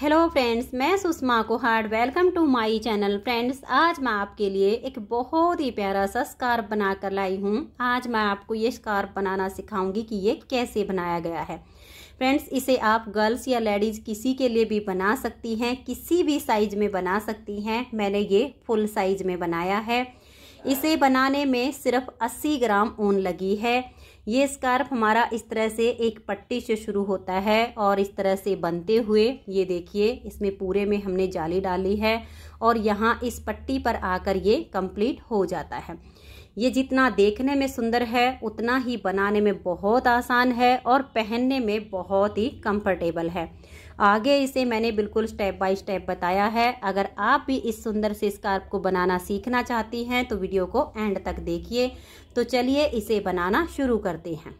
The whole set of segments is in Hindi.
हेलो फ्रेंड्स मैं Sushma Kuhad welcome to my channel friends आज मैं आपके लिए एक बहुत ही प्यारा सा स्कार्फ बनाकर लाई हूँ आज मैं आपको ये स्कार्फ बनाना सिखाऊंगी कि ये कैसे बनाया गया है फ्रेंड्स इसे आप गर्ल्स या लेडीज किसी के लिए भी बना सकती हैं किसी भी साइज में बना सकती हैं मैंने ये फुल साइज में बनाया है इसे बनाने में सिर्फ अस्सी ग्राम ऊन लगी है ये स्कार्फ हमारा इस तरह से एक पट्टी से शुरू होता है और इस तरह से बनते हुए ये देखिए इसमें पूरे में हमने जाली डाली है और यहाँ इस पट्टी पर आकर ये कंप्लीट हो जाता है ये जितना देखने में सुंदर है उतना ही बनाने में बहुत आसान है और पहनने में बहुत ही कंफर्टेबल है आगे इसे मैंने बिल्कुल स्टेप बाय स्टेप बताया है अगर आप भी इस सुंदर से स्कार्फ को बनाना सीखना चाहती हैं तो वीडियो को एंड तक देखिए तो चलिए इसे बनाना शुरू करते हैं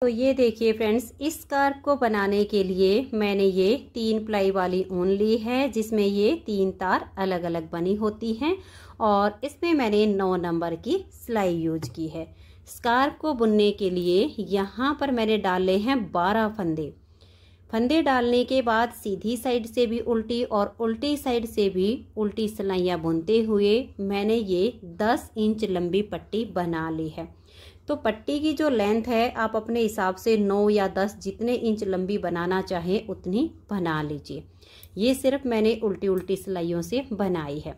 तो ये देखिए फ्रेंड्स इस स्कार्फ को बनाने के लिए मैंने ये तीन प्लाई वाली ऊन ली है जिसमें ये तीन तार अलग अलग बनी होती हैं और इसमें मैंने नौ नंबर की सिलाई यूज की है स्कार्फ को बुनने के लिए यहाँ पर मैंने डाले हैं बारह फंदे फंदे डालने के बाद सीधी साइड से भी उल्टी और उल्टी साइड से भी उल्टी सिलाइयाँ बुनते हुए मैंने ये 10 इंच लंबी पट्टी बना ली है तो पट्टी की जो लेंथ है आप अपने हिसाब से 9 या 10 जितने इंच लंबी बनाना चाहें उतनी बना लीजिए ये सिर्फ मैंने उल्टी उल्टी सिलाइयों से बनाई है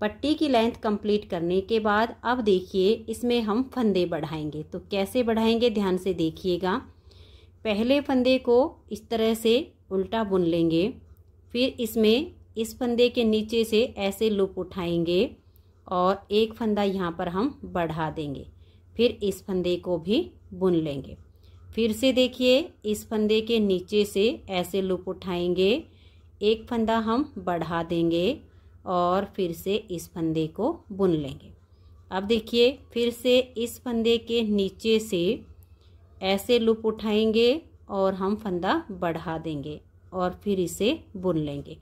पट्टी की लेंथ कंप्लीट करने के बाद अब देखिए इसमें हम फंदे बढ़ाएंगे तो कैसे बढ़ाएंगे ध्यान से देखिएगा पहले फंदे को इस तरह से उल्टा बुन लेंगे फिर इसमें इस फंदे के नीचे से ऐसे लूप उठाएंगे और एक फंदा यहाँ पर हम बढ़ा देंगे फिर इस फंदे को भी बुन लेंगे फिर से देखिए इस फंदे के नीचे से ऐसे लूप उठाएंगे एक फंदा हम बढ़ा देंगे और फिर से इस फंदे को बुन लेंगे अब देखिए फिर से इस फंदे के नीचे से ऐसे लुप उठाएंगे और हम फंदा बढ़ा देंगे और फिर इसे बुन लेंगे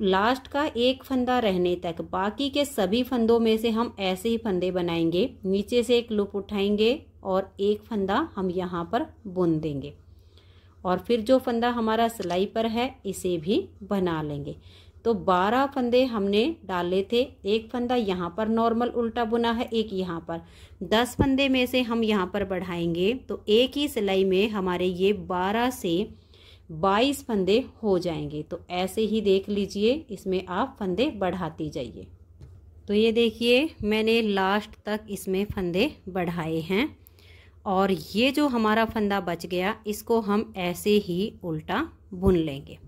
लास्ट का एक फंदा रहने तक बाकी के सभी फंदों में से हम ऐसे ही फंदे बनाएंगे नीचे से एक लुप उठाएंगे और एक फंदा हम यहाँ पर बुन देंगे और फिर जो फंदा हमारा सिलाई पर है इसे भी बना लेंगे तो बारह फंदे हमने डाले थे एक फंदा यहाँ पर नॉर्मल उल्टा बुना है एक यहाँ पर दस फंदे में से हम यहाँ पर बढ़ाएंगे तो एक ही सिलाई में हमारे ये बारह से बाईस फंदे हो जाएंगे तो ऐसे ही देख लीजिए इसमें आप फंदे बढ़ाती जाइए तो ये देखिए मैंने लास्ट तक इसमें फंदे बढ़ाए हैं और ये जो हमारा फंदा बच गया इसको हम ऐसे ही उल्टा बुन लेंगे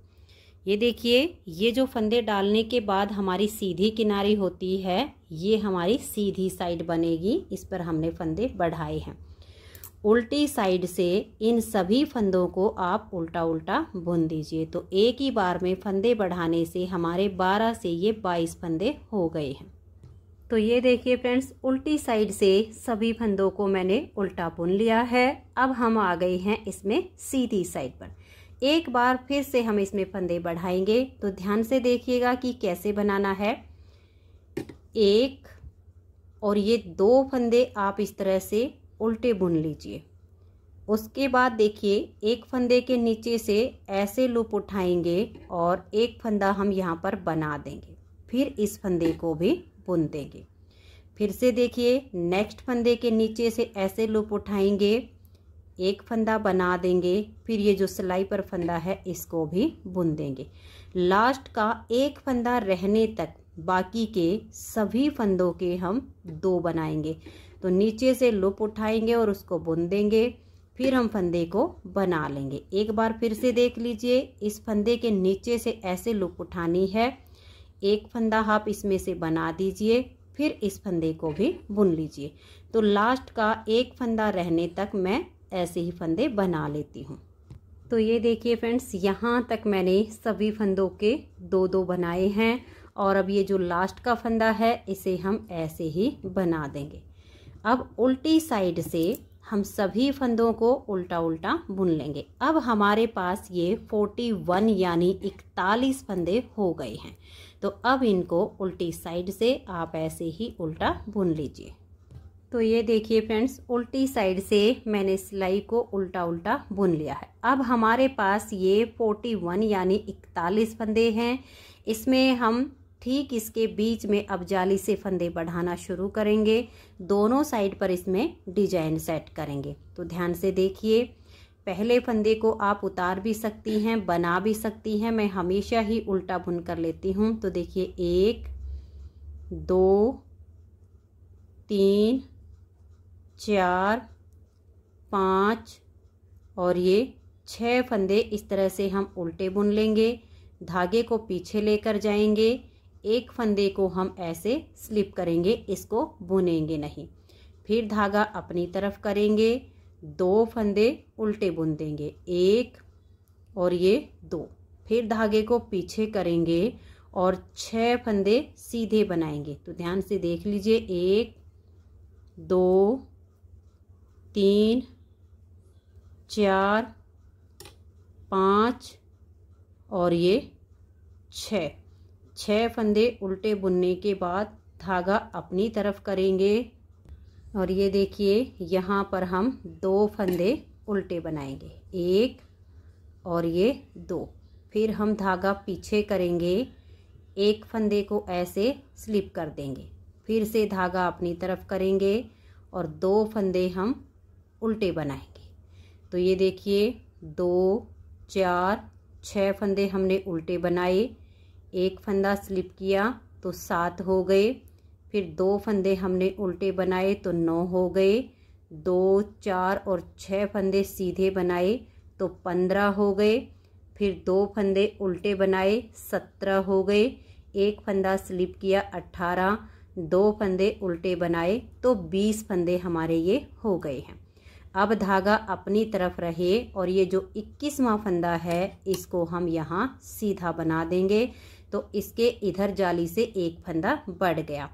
ये देखिए ये जो फंदे डालने के बाद हमारी सीधी किनारी होती है ये हमारी सीधी साइड बनेगी इस पर हमने फंदे बढ़ाए हैं उल्टी साइड से इन सभी फंदों को आप उल्टा उल्टा बुन दीजिए तो एक ही बार में फंदे बढ़ाने से हमारे 12 से ये 22 फंदे हो गए हैं तो ये देखिए फ्रेंड्स उल्टी साइड से सभी फंदों को मैंने उल्टा बुन लिया है अब हम आ गए हैं इसमें सीधी साइड पर एक बार फिर से हम इसमें फंदे बढ़ाएंगे तो ध्यान से देखिएगा कि कैसे बनाना है एक और ये दो फंदे आप इस तरह से उल्टे बुन लीजिए उसके बाद देखिए एक फंदे के नीचे से ऐसे लूप उठाएंगे और एक फंदा हम यहाँ पर बना देंगे फिर इस फंदे को भी बुन देंगे फिर से देखिए नेक्स्ट फंदे के नीचे से ऐसे लूप उठाएंगे एक फंदा बना देंगे फिर ये जो सिलाई पर फंदा है इसको भी बुन देंगे लास्ट का एक फंदा रहने तक बाकी के सभी फंदों के हम दो बनाएंगे तो नीचे से लुप उठाएंगे और उसको बुन देंगे फिर हम फंदे को बना लेंगे एक बार फिर से देख लीजिए इस फंदे के नीचे से ऐसे लुप उठानी है एक फंदा आप हाँ इसमें से बना दीजिए फिर इस फंदे को भी बुन लीजिए तो लास्ट का एक फंदा रहने तक मैं ऐसे ही फंदे बना लेती हूँ तो ये देखिए फ्रेंड्स यहाँ तक मैंने सभी फंदों के दो दो बनाए हैं और अब ये जो लास्ट का फंदा है इसे हम ऐसे ही बना देंगे अब उल्टी साइड से हम सभी फंदों को उल्टा उल्टा बुन लेंगे अब हमारे पास ये 41 यानी इकतालीस फंदे हो गए हैं तो अब इनको उल्टी साइड से आप ऐसे ही उल्टा बुन लीजिए तो ये देखिए फ्रेंड्स उल्टी साइड से मैंने सिलाई को उल्टा उल्टा बुन लिया है अब हमारे पास ये फोर्टी वन यानी इकतालीस फंदे हैं इसमें हम ठीक इसके बीच में अब जाली से फंदे बढ़ाना शुरू करेंगे दोनों साइड पर इसमें डिजाइन सेट करेंगे तो ध्यान से देखिए पहले फंदे को आप उतार भी सकती हैं बना भी सकती हैं मैं हमेशा ही उल्टा बुन कर लेती हूँ तो देखिए एक दो तीन चार पाँच और ये छः फंदे इस तरह से हम उल्टे बुन लेंगे धागे को पीछे लेकर जाएंगे एक फंदे को हम ऐसे स्लिप करेंगे इसको बुनेंगे नहीं फिर धागा अपनी तरफ करेंगे दो फंदे उल्टे बुन देंगे एक और ये दो फिर धागे को पीछे करेंगे और छः फंदे सीधे बनाएंगे तो ध्यान से देख लीजिए एक दो तीन चार पाँच और ये छ छः फंदे उल्टे बुनने के बाद धागा अपनी तरफ करेंगे और ये देखिए यहाँ पर हम दो फंदे उल्टे बनाएंगे एक और ये दो फिर हम धागा पीछे करेंगे एक फंदे को ऐसे स्लिप कर देंगे फिर से धागा अपनी तरफ करेंगे और दो फंदे हम उल्टे बनाएंगे तो ये देखिए दो चार छः फंदे हमने उल्टे बनाए एक फंदा स्लिप किया तो सात हो गए फिर दो फंदे हमने उल्टे बनाए तो नौ हो गए दो चार और छः फंदे सीधे बनाए तो पंद्रह हो गए फिर दो फंदे उल्टे बनाए सत्रह हो गए एक फंदा स्लिप किया अट्ठारह दो फंदे उल्टे बनाए तो बीस फंदे हमारे ये हो गए हैं अब धागा अपनी तरफ रहे और ये जो इक्कीसवा फंदा है इसको हम यहाँ सीधा बना देंगे तो इसके इधर जाली से एक फंदा बढ़ गया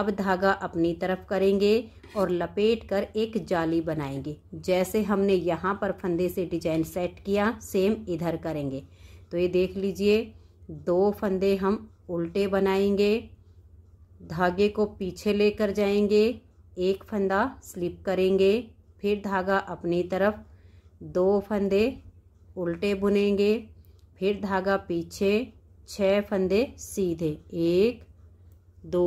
अब धागा अपनी तरफ करेंगे और लपेट कर एक जाली बनाएंगे जैसे हमने यहाँ पर फंदे से डिजाइन सेट किया सेम इधर करेंगे तो ये देख लीजिए दो फंदे हम उल्टे बनाएंगे धागे को पीछे लेकर जाएंगे एक फंदा स्लिप करेंगे फिर धागा अपनी तरफ दो फंदे उल्टे बुनेंगे फिर धागा पीछे छः फंदे सीधे एक दो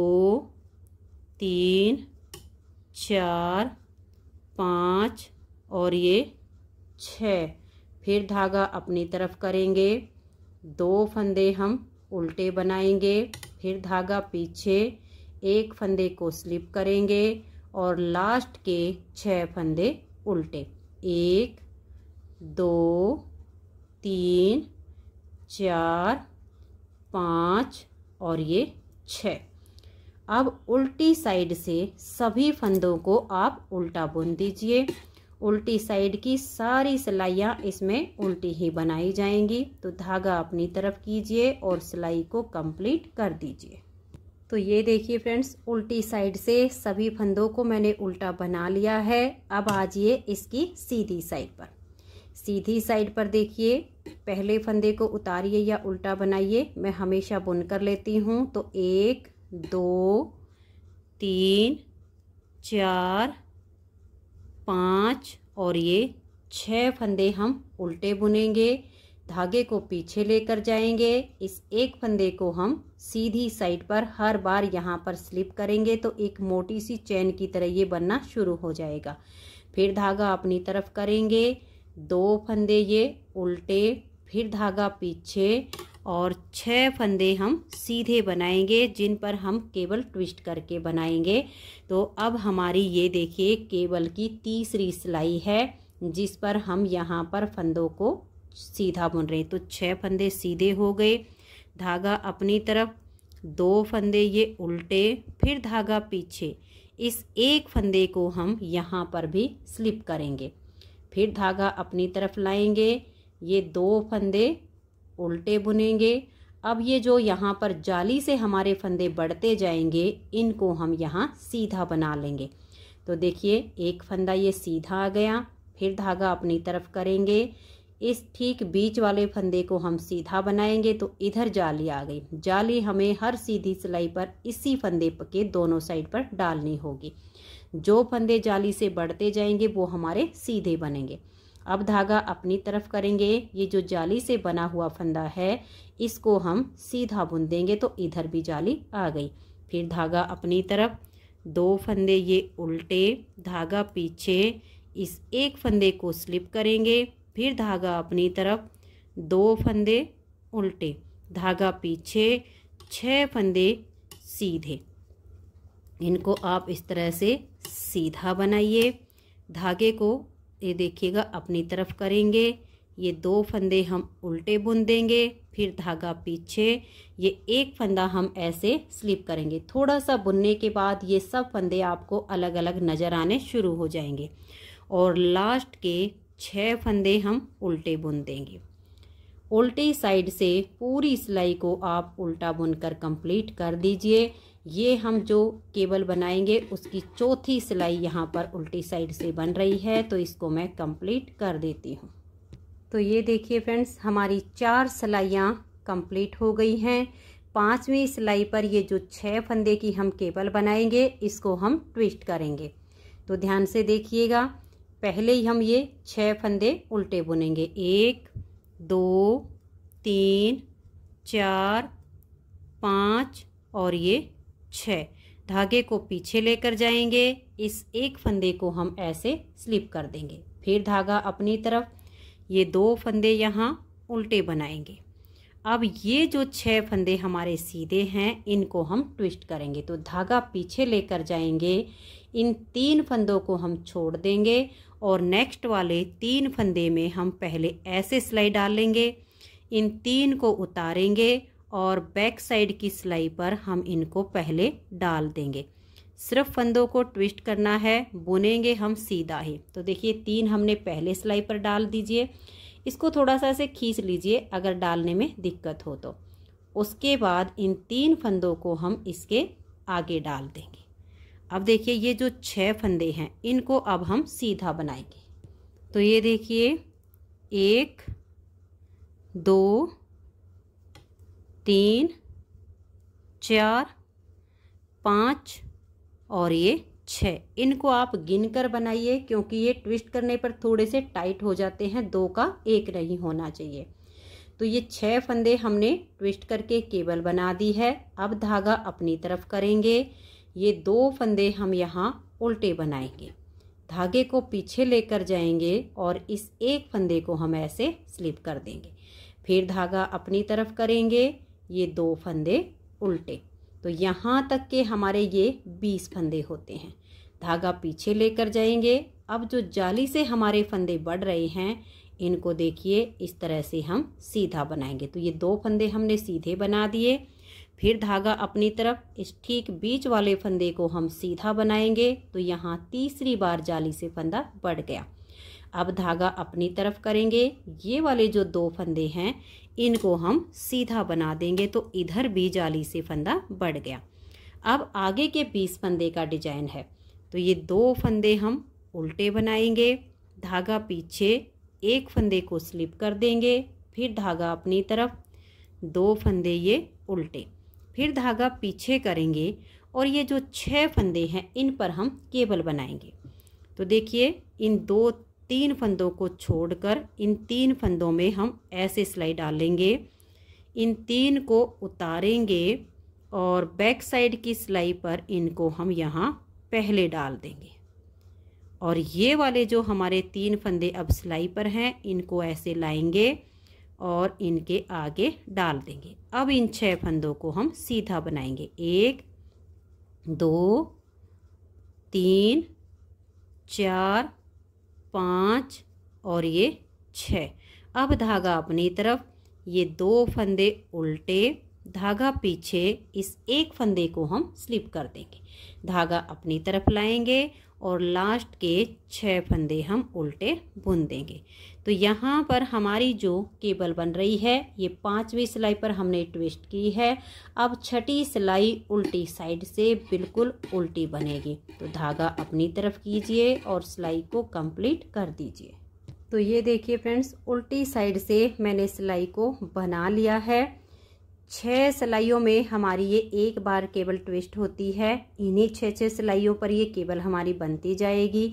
तीन चार पाँच और ये छ फिर धागा अपनी तरफ करेंगे दो फंदे हम उल्टे बनाएंगे फिर धागा पीछे एक फंदे को स्लिप करेंगे और लास्ट के छः फंदे उल्टे एक दो तीन चार पाँच और ये छ अब उल्टी साइड से सभी फंदों को आप उल्टा बुन दीजिए उल्टी साइड की सारी सिलाइयाँ इसमें उल्टी ही बनाई जाएंगी तो धागा अपनी तरफ कीजिए और सिलाई को कंप्लीट कर दीजिए तो ये देखिए फ्रेंड्स उल्टी साइड से सभी फंदों को मैंने उल्टा बना लिया है अब आ जाइए इसकी सीधी साइड पर सीधी साइड पर देखिए पहले फंदे को उतारिए या उल्टा बनाइए मैं हमेशा बुन कर लेती हूँ तो एक दो तीन चार पाँच और ये छः फंदे हम उल्टे बुनेंगे धागे को पीछे लेकर जाएंगे इस एक फंदे को हम सीधी साइड पर हर बार यहाँ पर स्लिप करेंगे तो एक मोटी सी चैन की तरह ये बनना शुरू हो जाएगा फिर धागा अपनी तरफ करेंगे दो फंदे ये उल्टे फिर धागा पीछे और छह फंदे हम सीधे बनाएंगे जिन पर हम केबल ट्विस्ट करके बनाएंगे तो अब हमारी ये देखिए केबल की तीसरी सिलाई है जिस पर हम यहाँ पर फंदों को सीधा बुन रहे तो छः फंदे सीधे हो गए धागा अपनी तरफ दो फंदे ये उल्टे फिर धागा पीछे इस एक फंदे को हम यहाँ पर भी स्लिप करेंगे फिर धागा अपनी तरफ लाएंगे ये दो फंदे उल्टे बुनेंगे अब ये जो यहाँ पर जाली से हमारे फंदे बढ़ते जाएंगे इनको हम यहाँ सीधा बना लेंगे तो देखिए एक फंदा ये सीधा आ गया फिर धागा अपनी तरफ करेंगे इस ठीक बीच वाले फंदे को हम सीधा बनाएंगे तो इधर जाली आ गई जाली हमें हर सीधी सिलाई पर इसी फंदे के दोनों साइड पर डालनी होगी जो फंदे जाली से बढ़ते जाएंगे वो हमारे सीधे बनेंगे अब धागा अपनी तरफ करेंगे ये जो जाली से बना हुआ फंदा है इसको हम सीधा बुन देंगे तो इधर भी जाली आ गई फिर धागा अपनी तरफ दो फंदे ये उल्टे धागा पीछे इस एक फंदे को स्लिप करेंगे फिर धागा अपनी तरफ दो फंदे उल्टे धागा पीछे छः फंदे सीधे इनको आप इस तरह से सीधा बनाइए धागे को ये देखिएगा अपनी तरफ करेंगे ये दो फंदे हम उल्टे बुन देंगे फिर धागा पीछे ये एक फंदा हम ऐसे स्लिप करेंगे थोड़ा सा बुनने के बाद ये सब फंदे आपको अलग अलग नज़र आने शुरू हो जाएंगे और लास्ट के छः फंदे हम उल्टे बुन देंगे उल्टी साइड से पूरी सिलाई को आप उल्टा बुनकर कंप्लीट कर दीजिए ये हम जो केबल बनाएंगे उसकी चौथी सिलाई यहाँ पर उल्टी साइड से बन रही है तो इसको मैं कंप्लीट कर देती हूँ तो ये देखिए फ्रेंड्स हमारी चार सिलाइयाँ कंप्लीट हो गई हैं पाँचवीं सिलाई पर ये जो छः फंदे की हम केबल बनाएंगे इसको हम ट्विस्ट करेंगे तो ध्यान से देखिएगा पहले ही हम ये छः फंदे उल्टे बुनेंगे एक दो तीन चार पाँच और ये छः धागे को पीछे लेकर जाएंगे इस एक फंदे को हम ऐसे स्लिप कर देंगे फिर धागा अपनी तरफ ये दो फंदे यहाँ उल्टे बनाएंगे अब ये जो छः फंदे हमारे सीधे हैं इनको हम ट्विस्ट करेंगे तो धागा पीछे लेकर जाएंगे इन तीन फंदों को हम छोड़ देंगे और नेक्स्ट वाले तीन फंदे में हम पहले ऐसे सिलाई डालेंगे इन तीन को उतारेंगे और बैक साइड की सिलाई पर हम इनको पहले डाल देंगे सिर्फ फंदों को ट्विस्ट करना है बुनेंगे हम सीधा ही तो देखिए तीन हमने पहले सिलाई पर डाल दीजिए इसको थोड़ा सा ऐसे खींच लीजिए अगर डालने में दिक्कत हो तो उसके बाद इन तीन फंदों को हम इसके आगे डाल देंगे अब देखिए ये जो छह फंदे हैं इनको अब हम सीधा बनाएंगे तो ये देखिए एक दो तीन चार पाँच और ये छः इनको आप गिन कर बनाइए क्योंकि ये ट्विस्ट करने पर थोड़े से टाइट हो जाते हैं दो का एक नहीं होना चाहिए तो ये छः फंदे हमने ट्विस्ट करके केबल बना दी है अब धागा अपनी तरफ करेंगे ये दो फंदे हम यहाँ उल्टे बनाएंगे धागे को पीछे लेकर जाएंगे और इस एक फंदे को हम ऐसे स्लिप कर देंगे फिर धागा अपनी तरफ करेंगे ये दो फंदे उल्टे तो यहाँ तक के हमारे ये बीस फंदे होते हैं धागा पीछे लेकर जाएंगे अब जो जाली से हमारे फंदे बढ़ रहे हैं इनको देखिए इस तरह से हम सीधा बनाएंगे तो ये दो फंदे हमने सीधे बना दिए फिर धागा अपनी तरफ इस ठीक बीच वाले फंदे को हम सीधा बनाएंगे तो यहाँ तीसरी बार जाली से फंदा बढ़ गया अब धागा अपनी तरफ करेंगे ये वाले जो दो फंदे हैं इनको हम सीधा बना देंगे तो इधर भी जाली से फंदा बढ़ गया अब आगे के बीस फंदे का डिजाइन है तो ये दो फंदे हम उल्टे बनाएंगे धागा पीछे एक फंदे को स्लिप कर देंगे फिर धागा अपनी तरफ दो फंदे ये उल्टे फिर धागा पीछे करेंगे और ये जो छः फंदे हैं इन पर हम केबल बनाएंगे तो देखिए इन दो तीन फंदों को छोड़कर इन तीन फंदों में हम ऐसे सिलाई डालेंगे इन तीन को उतारेंगे और बैक साइड की सिलाई पर इनको हम यहाँ पहले डाल देंगे और ये वाले जो हमारे तीन फंदे अब सिलाई पर हैं इनको ऐसे लाएंगे और इनके आगे डाल देंगे अब इन छह फंदों को हम सीधा बनाएंगे एक दो तीन चार पाँच और ये छः अब धागा अपनी तरफ ये दो फंदे उल्टे धागा पीछे इस एक फंदे को हम स्लिप कर देंगे धागा अपनी तरफ लाएंगे और लास्ट के छः फंदे हम उल्टे बुन देंगे तो यहाँ पर हमारी जो केबल बन रही है ये पांचवी सिलाई पर हमने ट्विस्ट की है अब छठी सिलाई उल्टी साइड से बिल्कुल उल्टी बनेगी तो धागा अपनी तरफ कीजिए और सिलाई को कंप्लीट कर दीजिए तो ये देखिए फ्रेंड्स उल्टी साइड से मैंने सिलाई को बना लिया है छः सिलाइयों में हमारी ये एक बार केबल ट्विस्ट होती है इन्हीं छः छः सिलाइयों पर ये केबल हमारी बनती जाएगी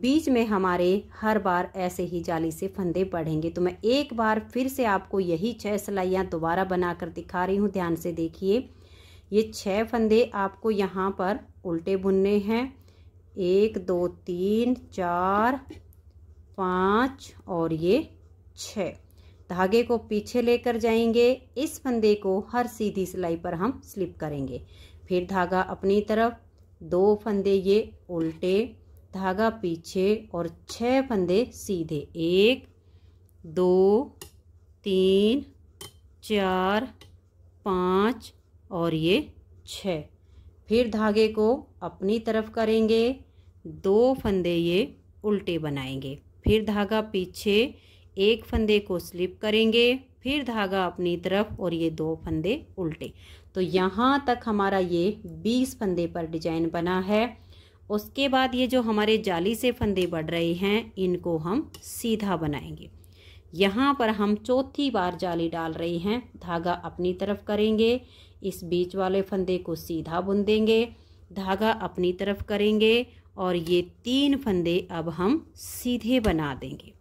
बीच में हमारे हर बार ऐसे ही जाली से फंदे बढ़ेंगे तो मैं एक बार फिर से आपको यही छः सिलाइयाँ दोबारा बनाकर दिखा रही हूँ ध्यान से देखिए ये छः फंदे आपको यहाँ पर उल्टे बुनने हैं एक दो तीन चार पाँच और ये छः धागे को पीछे लेकर जाएंगे इस फंदे को हर सीधी सिलाई पर हम स्लिप करेंगे फिर धागा अपनी तरफ दो फंदे ये उल्टे धागा पीछे और छः फंदे सीधे एक दो तीन चार पाँच और ये छः फिर धागे को अपनी तरफ करेंगे दो फंदे ये उल्टे बनाएंगे फिर धागा पीछे एक फंदे को स्लिप करेंगे फिर धागा अपनी तरफ और ये दो फंदे उल्टे तो यहाँ तक हमारा ये बीस फंदे पर डिजाइन बना है उसके बाद ये जो हमारे जाली से फंदे बढ़ रहे हैं इनको हम सीधा बनाएंगे यहाँ पर हम चौथी बार जाली डाल रहे हैं धागा अपनी तरफ करेंगे इस बीच वाले फंदे को सीधा बुन देंगे धागा अपनी तरफ करेंगे और ये तीन फंदे अब हम सीधे बना देंगे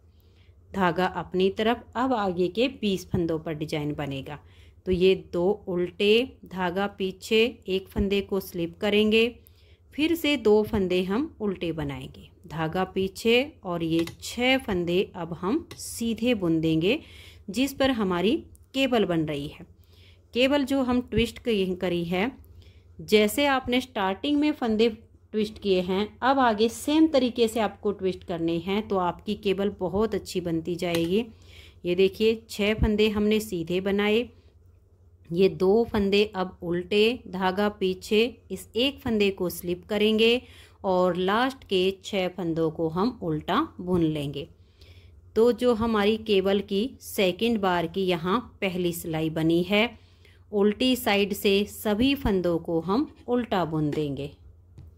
धागा अपनी तरफ अब आगे के बीस फंदों पर डिजाइन बनेगा तो ये दो उल्टे धागा पीछे एक फंदे को स्लिप करेंगे फिर से दो फंदे हम उल्टे बनाएंगे धागा पीछे और ये छः फंदे अब हम सीधे बुन देंगे जिस पर हमारी केबल बन रही है केबल जो हम ट्विस्ट करी है जैसे आपने स्टार्टिंग में फंदे ट्विस्ट किए हैं अब आगे सेम तरीके से आपको ट्विस्ट करने हैं तो आपकी केबल बहुत अच्छी बनती जाएगी ये देखिए छः फंदे हमने सीधे बनाए ये दो फंदे अब उल्टे धागा पीछे इस एक फंदे को स्लिप करेंगे और लास्ट के छः फंदों को हम उल्टा बुन लेंगे तो जो हमारी केबल की सेकंड बार की यहाँ पहली सिलाई बनी है उल्टी साइड से सभी फंदों को हम उल्टा बुन देंगे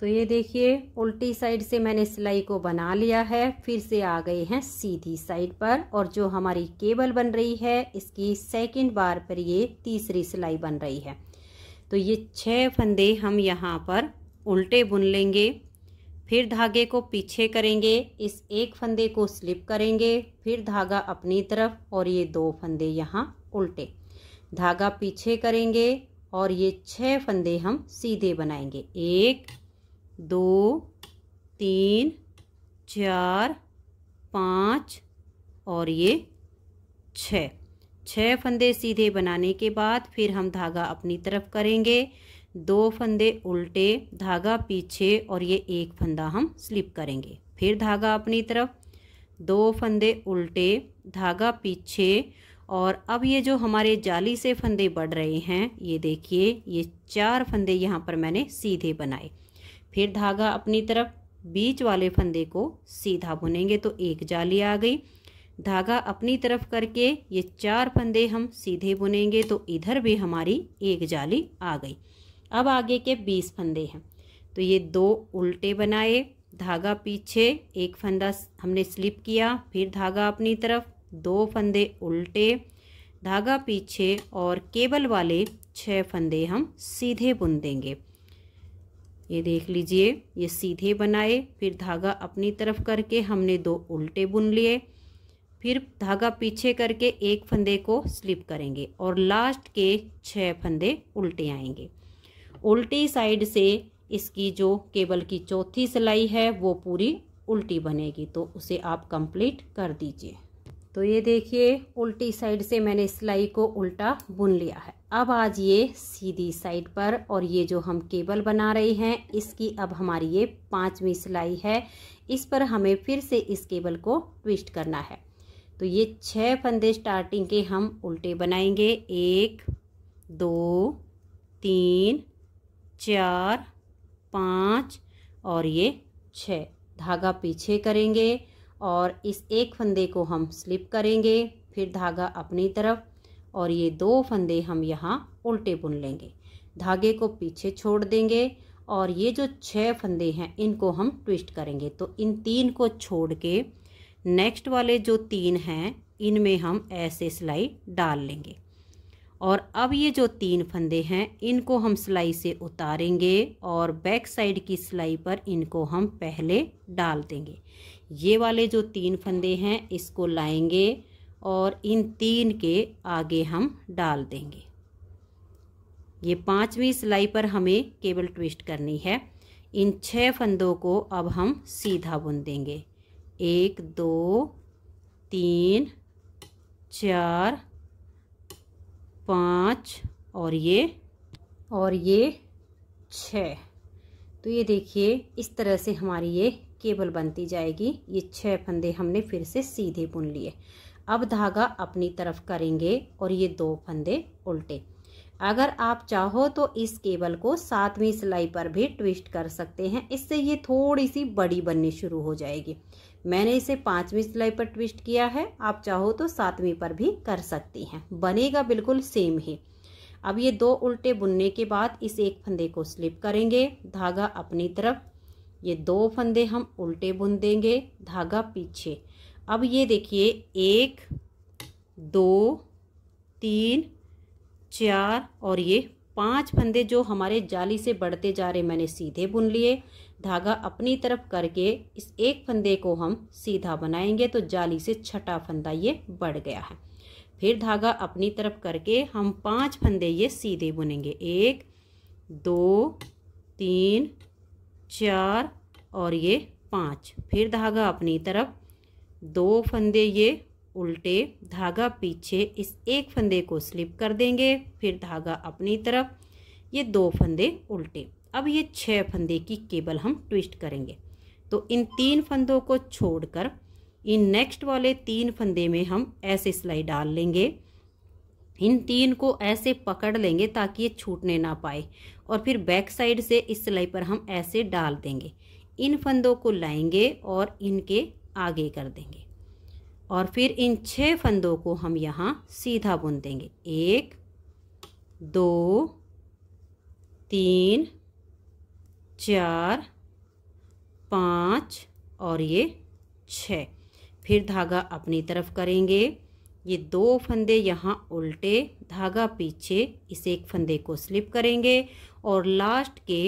तो ये देखिए उल्टी साइड से मैंने सिलाई को बना लिया है फिर से आ गए हैं सीधी साइड पर और जो हमारी केबल बन रही है इसकी सेकंड बार पर ये तीसरी सिलाई बन रही है तो ये छह फंदे हम यहाँ पर उल्टे बुन लेंगे फिर धागे को पीछे करेंगे इस एक फंदे को स्लिप करेंगे फिर धागा अपनी तरफ और ये दो फंदे यहाँ उल्टे धागा पीछे करेंगे और ये छः फंदे हम सीधे बनाएंगे एक दो तीन चार पाँच और ये छ छः फंदे सीधे बनाने के बाद फिर हम धागा अपनी तरफ करेंगे दो फंदे उल्टे धागा पीछे और ये एक फंदा हम स्लिप करेंगे फिर धागा अपनी तरफ दो फंदे उल्टे धागा पीछे और अब ये जो हमारे जाली से फंदे बढ़ रहे हैं ये देखिए ये चार फंदे यहाँ पर मैंने सीधे बनाए फिर धागा अपनी तरफ बीच वाले फंदे को सीधा बुनेंगे तो एक जाली आ गई धागा अपनी तरफ करके ये चार फंदे हम सीधे बुनेंगे तो इधर भी हमारी एक जाली आ गई अब आगे के बीस फंदे हैं तो ये दो उल्टे बनाए धागा पीछे एक फंदा हमने स्लिप किया फिर धागा अपनी तरफ दो फंदे उल्टे धागा पीछे और केबल वाले छः फंदे हम सीधे बुन देंगे ये देख लीजिए ये सीधे बनाए फिर धागा अपनी तरफ करके हमने दो उल्टे बुन लिए फिर धागा पीछे करके एक फंदे को स्लिप करेंगे और लास्ट के छः फंदे उल्टे आएंगे उल्टी साइड से इसकी जो केबल की चौथी सिलाई है वो पूरी उल्टी बनेगी तो उसे आप कंप्लीट कर दीजिए तो ये देखिए उल्टी साइड से मैंने सिलाई को उल्टा बुन लिया है अब आज ये सीधी साइड पर और ये जो हम केबल बना रहे हैं इसकी अब हमारी ये पांचवी सिलाई है इस पर हमें फिर से इस केबल को ट्विस्ट करना है तो ये छह फंदे स्टार्टिंग के हम उल्टे बनाएंगे एक दो तीन चार पाँच और ये छः धागा पीछे करेंगे और इस एक फंदे को हम स्लिप करेंगे फिर धागा अपनी तरफ और ये दो फंदे हम यहाँ उल्टे बुन लेंगे धागे को पीछे छोड़ देंगे और ये जो छह फंदे हैं इनको हम ट्विस्ट करेंगे तो इन तीन को छोड़ के नेक्स्ट वाले जो तीन हैं इनमें हम ऐसे सिलाई डाल लेंगे और अब ये जो तीन फंदे हैं इनको हम सिलाई से उतारेंगे और बैक साइड की सिलाई पर इनको हम पहले डाल देंगे ये वाले जो तीन फंदे हैं इसको लाएंगे और इन तीन के आगे हम डाल देंगे ये पांचवी सिलाई पर हमें केबल ट्विस्ट करनी है इन छह फंदों को अब हम सीधा बुन देंगे एक दो तीन चार पाँच और ये और ये छः तो ये देखिए इस तरह से हमारी ये केबल बनती जाएगी ये छः फंदे हमने फिर से सीधे बुन लिए अब धागा अपनी तरफ करेंगे और ये दो फंदे उल्टे अगर आप चाहो तो इस केबल को सातवीं सिलाई पर भी ट्विस्ट कर सकते हैं इससे ये थोड़ी सी बड़ी बननी शुरू हो जाएगी मैंने इसे पाँचवीं सिलाई पर ट्विस्ट किया है आप चाहो तो सातवीं पर भी कर सकती हैं बनेगा बिल्कुल सेम ही अब ये दो उल्टे बुनने के बाद इस एक फंदे को स्लिप करेंगे धागा अपनी तरफ ये दो फंदे हम उल्टे बुन देंगे धागा पीछे अब ये देखिए एक दो तीन चार और ये पांच फंदे जो हमारे जाली से बढ़ते जा रहे मैंने सीधे बुन लिए धागा अपनी तरफ करके इस एक फंदे को हम सीधा बनाएंगे तो जाली से छठा फंदा ये बढ़ गया है फिर धागा अपनी तरफ करके हम पांच फंदे ये सीधे बुनेंगे एक दो तीन चार और ये पाँच फिर धागा अपनी तरफ दो फंदे ये उल्टे धागा पीछे इस एक फंदे को स्लिप कर देंगे फिर धागा अपनी तरफ ये दो फंदे उल्टे अब ये छः फंदे की केबल हम ट्विस्ट करेंगे तो इन तीन फंदों को छोड़कर इन नेक्स्ट वाले तीन फंदे में हम ऐसे सिलाई डाल लेंगे इन तीन को ऐसे पकड़ लेंगे ताकि ये छूटने ना पाए और फिर बैक साइड से इस सिलाई पर हम ऐसे डाल देंगे इन फंदों को लाएंगे और इनके आगे कर देंगे और फिर इन छः फंदों को हम यहाँ सीधा बुन देंगे एक दो तीन चार पाँच और ये छः फिर धागा अपनी तरफ करेंगे ये दो फंदे यहाँ उल्टे धागा पीछे इस एक फंदे को स्लिप करेंगे और लास्ट के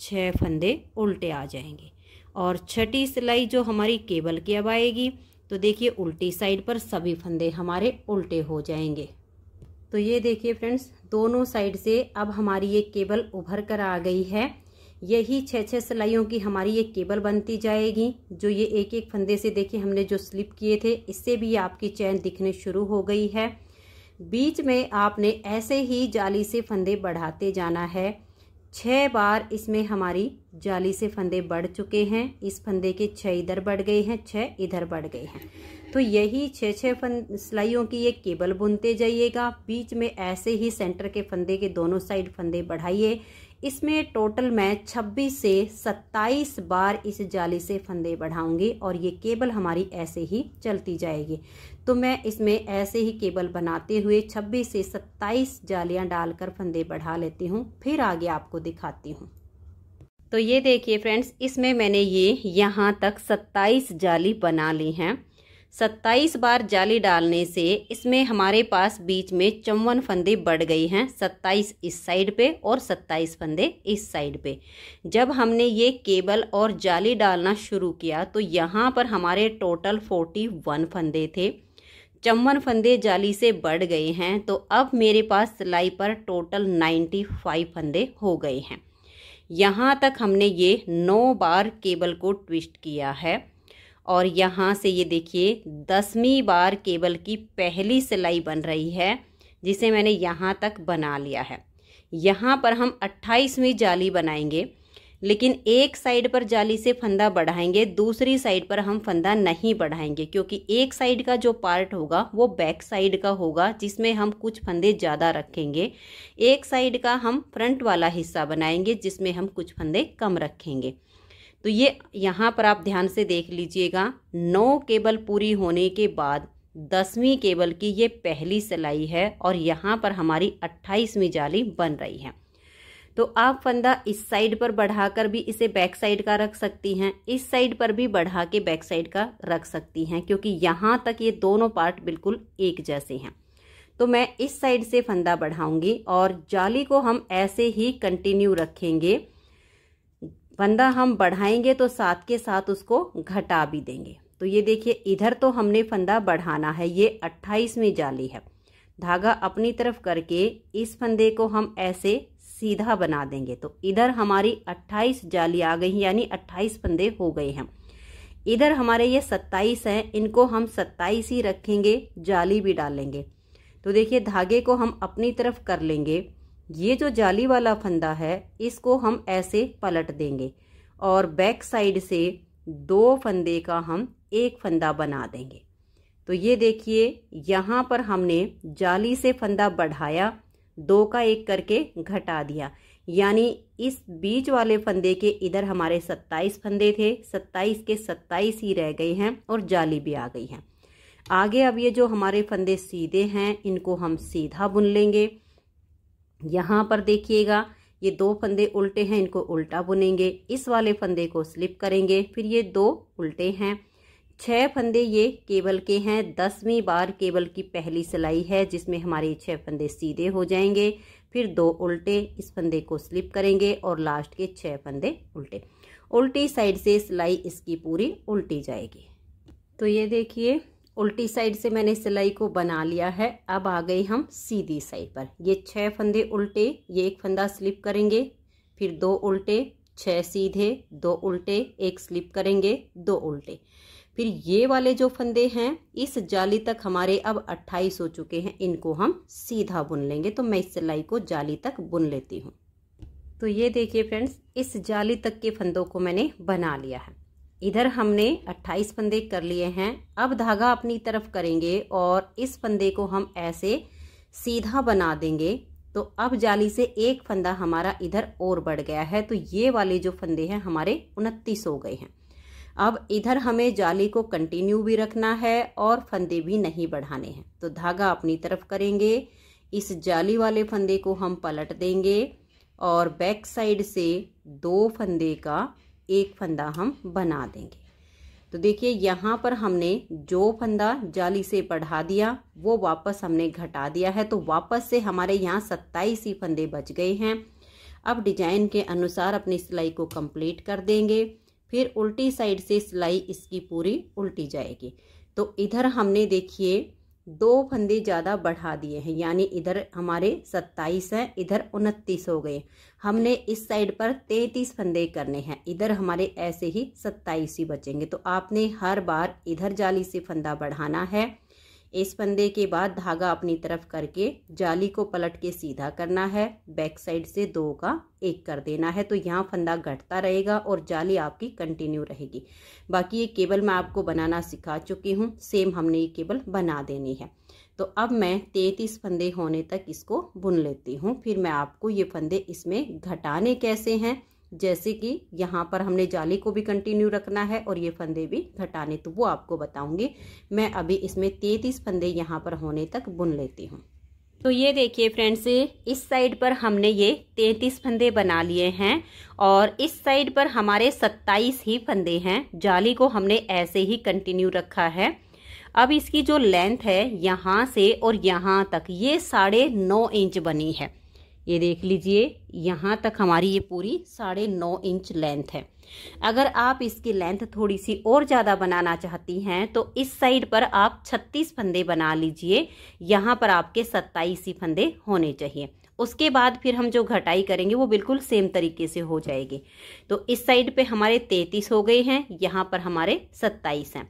छः फंदे उल्टे आ जाएंगे और छठी सिलाई जो हमारी केबल की अब आएगी तो देखिए उल्टी साइड पर सभी फंदे हमारे उल्टे हो जाएंगे तो ये देखिए फ्रेंड्स दोनों साइड से अब हमारी ये केबल उभर कर आ गई है यही छः छः सिलाइयों की हमारी ये केबल बनती जाएगी जो ये एक एक फंदे से देखिए हमने जो स्लिप किए थे इससे भी आपकी चैन दिखने शुरू हो गई है बीच में आपने ऐसे ही जाली से फंदे बढ़ाते जाना है छः बार इसमें हमारी जाली से फंदे बढ़ चुके हैं इस फंदे के छः इधर बढ़ गए हैं छः इधर बढ़ गए हैं तो यही छः छः फंद सिलाइयों की ये केबल बुनते जाइएगा बीच में ऐसे ही सेंटर के फंदे के दोनों साइड फंदे बढ़ाइए इसमें टोटल मैं 26 से 27 बार इस जाली से फंदे बढ़ाऊंगी और ये केबल हमारी ऐसे ही चलती जाएगी तो मैं इसमें ऐसे ही केबल बनाते हुए 26 से 27 जालियां डालकर फंदे बढ़ा लेती हूँ फिर आगे आपको दिखाती हूँ तो ये देखिए फ्रेंड्स इसमें मैंने ये यहाँ तक 27 जाली बना ली हैं सत्ताईस बार जाली डालने से इसमें हमारे पास बीच में चौवन फंदे बढ़ गए हैं सत्ताईस इस साइड पे और सत्ताईस फंदे इस साइड पे जब हमने ये केबल और जाली डालना शुरू किया तो यहाँ पर हमारे टोटल फोर्टी वन फंदे थे चौवन फंदे जाली से बढ़ गए हैं तो अब मेरे पास सिलाई पर टोटल नाइन्टी फाइव फंदे हो गए हैं यहाँ तक हमने ये नौ बार केबल को ट्विस्ट किया है और यहाँ से ये देखिए दसवीं बार केबल की पहली सिलाई बन रही है जिसे मैंने यहाँ तक बना लिया है यहाँ पर हम अट्ठाईसवीं जाली बनाएंगे लेकिन एक साइड पर जाली से फंदा बढ़ाएंगे दूसरी साइड पर हम फंदा नहीं बढ़ाएंगे क्योंकि एक साइड का जो पार्ट होगा वो बैक साइड का होगा जिसमें हम कुछ फंदे ज़्यादा रखेंगे एक साइड का हम फ्रंट वाला हिस्सा बनाएंगे जिसमें हम कुछ फंदे कम रखेंगे तो ये यहाँ पर आप ध्यान से देख लीजिएगा नौ केबल पूरी होने के बाद दसवीं केबल की ये पहली सिलाई है और यहाँ पर हमारी अट्ठाईसवीं जाली बन रही है तो आप फंदा इस साइड पर बढ़ाकर भी इसे बैक साइड का रख सकती हैं इस साइड पर भी बढ़ा के बैक साइड का रख सकती हैं क्योंकि यहाँ तक ये दोनों पार्ट बिल्कुल एक जैसे हैं तो मैं इस साइड से फंदा बढ़ाऊंगी और जाली को हम ऐसे ही कंटिन्यू रखेंगे फंदा हम बढ़ाएंगे तो साथ के साथ उसको घटा भी देंगे तो ये देखिए इधर तो हमने फंदा बढ़ाना है ये अट्ठाईसवीं जाली है धागा अपनी तरफ करके इस फंदे को हम ऐसे सीधा बना देंगे तो इधर हमारी अट्ठाईस जाली आ गई यानी अट्ठाईस फंदे हो गए हैं इधर हमारे ये सत्ताईस हैं इनको हम सत्ताईस ही रखेंगे जाली भी डालेंगे तो देखिए धागे को हम अपनी तरफ कर लेंगे ये जो जाली वाला फंदा है इसको हम ऐसे पलट देंगे और बैक साइड से दो फंदे का हम एक फंदा बना देंगे तो ये देखिए यहाँ पर हमने जाली से फंदा बढ़ाया दो का एक करके घटा दिया यानी इस बीच वाले फंदे के इधर हमारे 27 फंदे थे 27 के 27 ही रह गए हैं और जाली भी आ गई है आगे अब ये जो हमारे फंदे सीधे हैं इनको हम सीधा बुन लेंगे यहाँ पर देखिएगा ये दो फंदे उल्टे हैं इनको उल्टा बुनेंगे इस वाले फंदे को स्लिप करेंगे फिर ये दो उल्टे हैं छह फंदे ये केबल के हैं दसवीं बार केबल की पहली सिलाई है जिसमें हमारे छः फंदे सीधे हो जाएंगे फिर दो उल्टे इस फंदे को स्लिप करेंगे और लास्ट के छः फंदे उल्टे उल्टी साइड से सिलाई इसकी पूरी उल्टी जाएगी तो ये देखिए उल्टी साइड से मैंने सिलाई को बना लिया है अब आ गए हम सीधी साइड पर ये छह फंदे उल्टे ये एक फंदा स्लिप करेंगे फिर दो उल्टे छह सीधे दो उल्टे एक स्लिप करेंगे दो उल्टे फिर ये वाले जो फंदे हैं इस जाली तक हमारे अब 28 हो चुके हैं इनको हम सीधा बुन लेंगे तो मैं इस सिलाई को जाली तक बुन लेती हूँ तो ये देखिए फ्रेंड्स इस जाली तक के फंदों को मैंने बना लिया है इधर हमने 28 फंदे कर लिए हैं अब धागा अपनी तरफ करेंगे और इस फंदे को हम ऐसे सीधा बना देंगे तो अब जाली से एक फंदा हमारा इधर और बढ़ गया है तो ये वाले जो फंदे हैं हमारे उनतीस हो गए हैं अब इधर हमें जाली को कंटिन्यू भी रखना है और फंदे भी नहीं बढ़ाने हैं तो धागा अपनी तरफ करेंगे इस जाली वाले फंदे को हम पलट देंगे और बैक साइड से दो फंदे का एक फंदा हम बना देंगे तो देखिए यहाँ पर हमने जो फंदा जाली से बढ़ा दिया वो वापस हमने घटा दिया है तो वापस से हमारे यहाँ सत्ताईस ही फंदे बच गए हैं अब डिजाइन के अनुसार अपनी सिलाई को कंप्लीट कर देंगे फिर उल्टी साइड से सिलाई इसकी पूरी उल्टी जाएगी तो इधर हमने देखिए दो फंदे ज़्यादा बढ़ा दिए हैं यानी इधर हमारे सत्ताईस हैं इधर उनतीस हो गए हमने इस साइड पर तैतीस फंदे करने हैं इधर हमारे ऐसे ही सत्ताईस ही बचेंगे तो आपने हर बार इधर जाली से फंदा बढ़ाना है इस फंदे के बाद धागा अपनी तरफ करके जाली को पलट के सीधा करना है बैक साइड से दो का एक कर देना है तो यहाँ फंदा घटता रहेगा और जाली आपकी कंटिन्यू रहेगी बाकी ये केबल मैं आपको बनाना सिखा चुकी हूँ सेम हमने ये केबल बना देनी है तो अब मैं तैतीस फंदे होने तक इसको बुन लेती हूँ फिर मैं आपको ये फंदे इसमें घटाने कैसे हैं जैसे कि यहाँ पर हमने जाली को भी कंटिन्यू रखना है और ये फंदे भी घटाने तो वो आपको बताऊंगी मैं अभी इसमें तैतीस फंदे यहाँ पर होने तक बुन लेती हूँ तो ये देखिए फ्रेंड्स इस साइड पर हमने ये तैंतीस फंदे बना लिए हैं और इस साइड पर हमारे सत्ताईस ही फंदे हैं जाली को हमने ऐसे ही कंटिन्यू रखा है अब इसकी जो लेंथ है यहाँ से और यहाँ तक ये साढ़े नौ इंच बनी है ये देख लीजिए यहाँ तक हमारी ये पूरी साढ़े नौ इंच लेंथ है अगर आप इसकी लेंथ थोड़ी सी और ज़्यादा बनाना चाहती हैं तो इस साइड पर आप छत्तीस फंदे बना लीजिए यहाँ पर आपके सत्ताईस ही फंदे होने चाहिए उसके बाद फिर हम जो घटाई करेंगे वो बिल्कुल सेम तरीके से हो जाएगी तो इस साइड पे हमारे 33 हो गए हैं यहाँ पर हमारे 27 हैं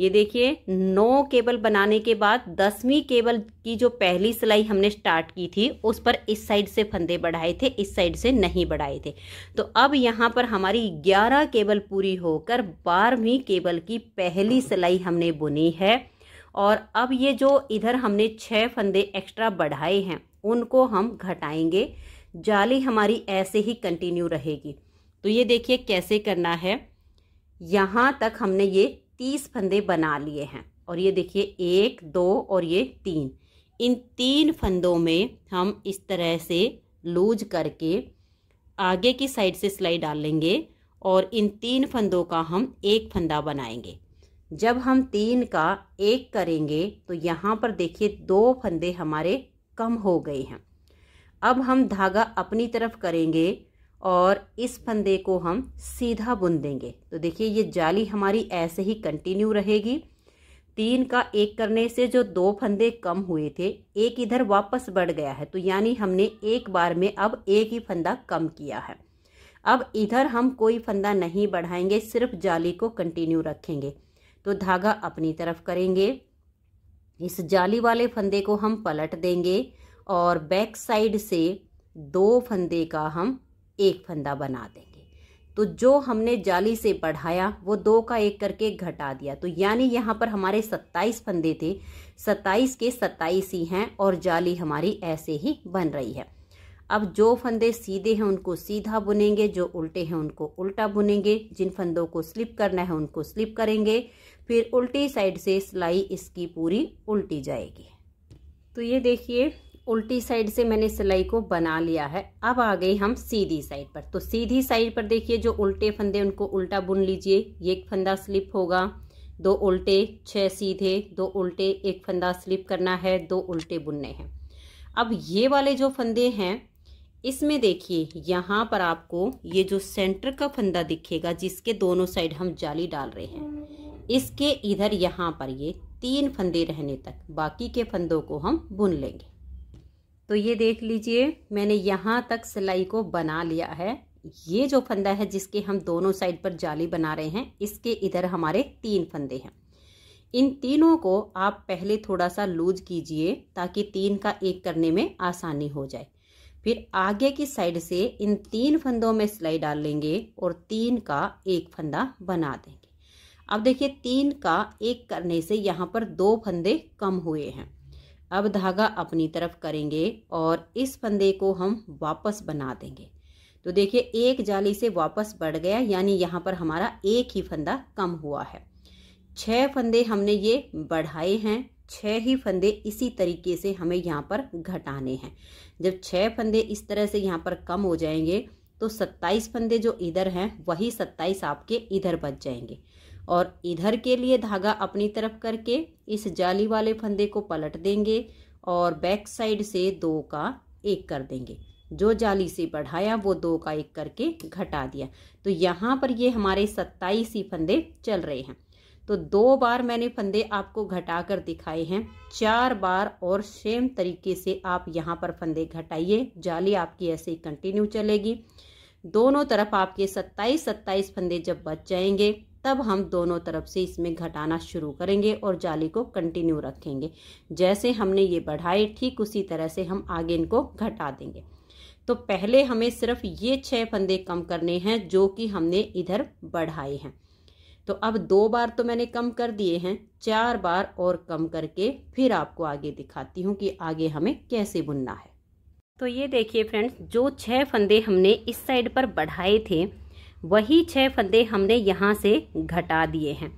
ये देखिए नौ केबल बनाने के बाद दसवीं केबल की जो पहली सिलाई हमने स्टार्ट की थी उस पर इस साइड से फंदे बढ़ाए थे इस साइड से नहीं बढ़ाए थे तो अब यहाँ पर हमारी ग्यारह केबल पूरी होकर बारहवीं केबल की पहली सिलाई हमने बुनी है और अब ये जो इधर हमने छः फंदे एक्स्ट्रा बढ़ाए हैं उनको हम घटाएंगे जाली हमारी ऐसे ही कंटिन्यू रहेगी तो ये देखिए कैसे करना है यहाँ तक हमने ये तीस फंदे बना लिए हैं और ये देखिए एक दो और ये तीन इन तीन फंदों में हम इस तरह से लूज करके आगे की साइड से सिलाई डालेंगे और इन तीन फंदों का हम एक फंदा बनाएंगे जब हम तीन का एक करेंगे तो यहाँ पर देखिए दो फंदे हमारे कम हो गए हैं अब हम धागा अपनी तरफ करेंगे और इस फंदे को हम सीधा बुन देंगे तो देखिए ये जाली हमारी ऐसे ही कंटिन्यू रहेगी तीन का एक करने से जो दो फंदे कम हुए थे एक इधर वापस बढ़ गया है तो यानी हमने एक बार में अब एक ही फंदा कम किया है अब इधर हम कोई फंदा नहीं बढ़ाएंगे सिर्फ जाली को कंटिन्यू रखेंगे तो धागा अपनी तरफ करेंगे इस जाली वाले फंदे को हम पलट देंगे और बैक साइड से दो फंदे का हम एक फंदा बना देंगे तो जो हमने जाली से बढ़ाया वो दो का एक करके घटा दिया तो यानी यहाँ पर हमारे सत्ताईस फंदे थे सत्ताईस के सत्ताईस ही हैं और जाली हमारी ऐसे ही बन रही है अब जो फंदे सीधे हैं उनको सीधा बुनेंगे जो उल्टे हैं उनको उल्टा बुनेंगे जिन फंदों को स्लिप करना है उनको स्लिप करेंगे फिर उल्टी साइड से सिलाई इसकी पूरी उल्टी जाएगी तो ये देखिए उल्टी साइड से मैंने सिलाई को बना लिया है अब आ गई हम सीधी साइड पर तो सीधी साइड पर देखिए जो उल्टे फंदे उनको उल्टा बुन लीजिए एक फंदा स्लिप होगा दो उल्टे छः सीधे दो उल्टे एक फंदा स्लिप करना है दो उल्टे बुनने हैं अब ये वाले जो फंदे हैं इसमें देखिए यहाँ पर आपको ये जो सेंटर का फंदा दिखेगा जिसके दोनों साइड हम जाली डाल रहे हैं इसके इधर यहाँ पर ये तीन फंदे रहने तक बाकी के फंदों को हम बुन लेंगे तो ये देख लीजिए मैंने यहाँ तक सिलाई को बना लिया है ये जो फंदा है जिसके हम दोनों साइड पर जाली बना रहे हैं इसके इधर हमारे तीन फंदे हैं इन तीनों को आप पहले थोड़ा सा लूज कीजिए ताकि तीन का एक करने में आसानी हो जाए फिर आगे की साइड से इन तीन फंदों में सिलाई डाल लेंगे और तीन का एक फंदा बना देंगे अब देखिए तीन का एक करने से यहाँ पर दो फंदे कम हुए हैं अब धागा अपनी तरफ करेंगे और इस फंदे को हम वापस बना देंगे तो देखिए एक जाली से वापस बढ़ गया यानी यहाँ पर हमारा एक ही फंदा कम हुआ है छह फंदे हमने ये बढ़ाए हैं छः ही फंदे इसी तरीके से हमें यहाँ पर घटाने हैं जब छः फंदे इस तरह से यहाँ पर कम हो जाएंगे तो सत्ताईस फंदे जो इधर हैं वही सत्ताईस आपके इधर बच जाएंगे और इधर के लिए धागा अपनी तरफ करके इस जाली वाले फंदे को पलट देंगे और बैक साइड से दो का एक कर देंगे जो जाली से बढ़ाया वो दो का एक करके घटा दिया तो यहाँ पर ये हमारे सत्ताईस ही फंदे चल रहे हैं तो दो बार मैंने फंदे आपको घटा कर दिखाए हैं चार बार और सेम तरीके से आप यहाँ पर फंदे घटाइए जाली आपकी ऐसे ही कंटिन्यू चलेगी दोनों तरफ आपके सत्ताईस सत्ताईस फंदे जब बच जाएंगे तब हम दोनों तरफ से इसमें घटाना शुरू करेंगे और जाली को कंटिन्यू रखेंगे जैसे हमने ये बढ़ाए ठीक उसी तरह से हम आगे इनको घटा देंगे तो पहले हमें सिर्फ ये छः फंदे कम करने हैं जो कि हमने इधर बढ़ाए हैं तो अब दो बार तो मैंने कम कर दिए हैं चार बार और कम करके फिर आपको आगे दिखाती हूँ कि आगे हमें कैसे बुनना है तो ये देखिए फ्रेंड्स जो छः फंदे हमने इस साइड पर बढ़ाए थे वही छः फंदे हमने यहाँ से घटा दिए हैं